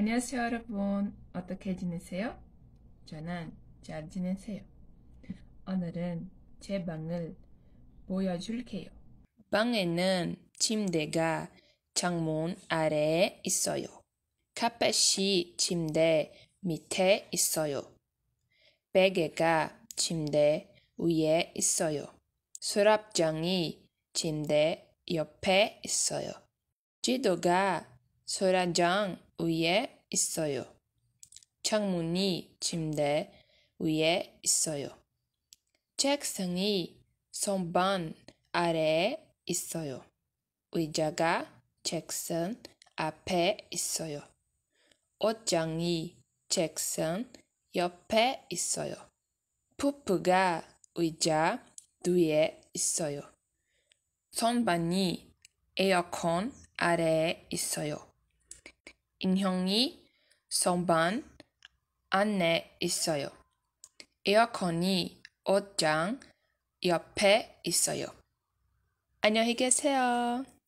안녕하세요 여러분 어떻게 지내세요? 저는 잘 지내세요 오늘은 제 방을 보여줄게요 방에는 침대가 창문 아래에 있어요 카펫이 침대 밑에 있어요 베개가 침대 위에 있어요 수납장이 침대 옆에 있어요 지도가 소라장 위에 있어요. 창문이 침대 위에 있어요. 책상이 선반 아래에 있어요. 의자가 책상 앞에 있어요. 옷장이 책상 옆에 있어요. 푸프가 의자 뒤에 있어요. 선반이 에어컨 아래에 있어요. 인형이 선반 안에 있어요. 에어컨이 옷장 옆에 있어요. 안녕히 계세요.